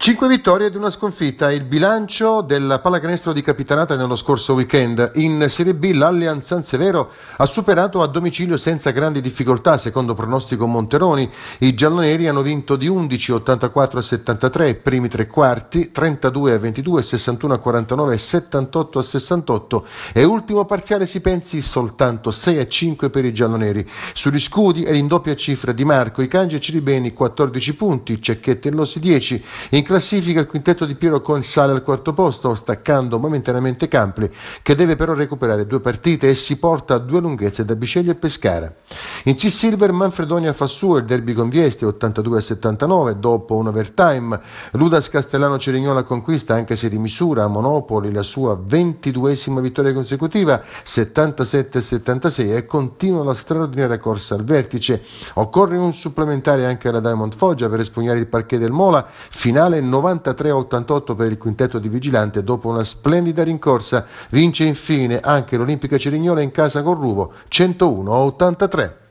5 vittorie ed una sconfitta, il bilancio del pallacanestro di Capitanata nello scorso weekend. In Serie B l'Allianz San Severo ha superato a domicilio senza grandi difficoltà, secondo pronostico Monteroni. I gialloneri hanno vinto di 11, 84 a 73, primi tre quarti, 32 a 22, 61 a 49, 78 a 68 e ultimo parziale si pensi soltanto 6 a 5 per i gialloneri. Sugli scudi ed in doppia cifra Di Marco, i Cangi e Ciribeni 14 punti, Cecchetti e Lossi 10. In classifica il quintetto di Piero con sale al quarto posto, staccando momentaneamente Campli, che deve però recuperare due partite e si porta a due lunghezze da Bisceglie e Pescara. In C-Silver Manfredonia fa suo il derby con Viesti 82 79 dopo un overtime. Ludas Castellano Cerignola conquista anche se di misura a Monopoli la sua ventiduesima vittoria consecutiva 77-76 e continua la straordinaria corsa al vertice. Occorre un supplementare anche alla Diamond Foggia per espugnare il parquet del Mola, finale Frosinone, 93-88 per il quintetto di Vigilante dopo una splendida rincorsa. Vince infine anche l'Olimpica Cerignola in casa con Ruvo, 101-83.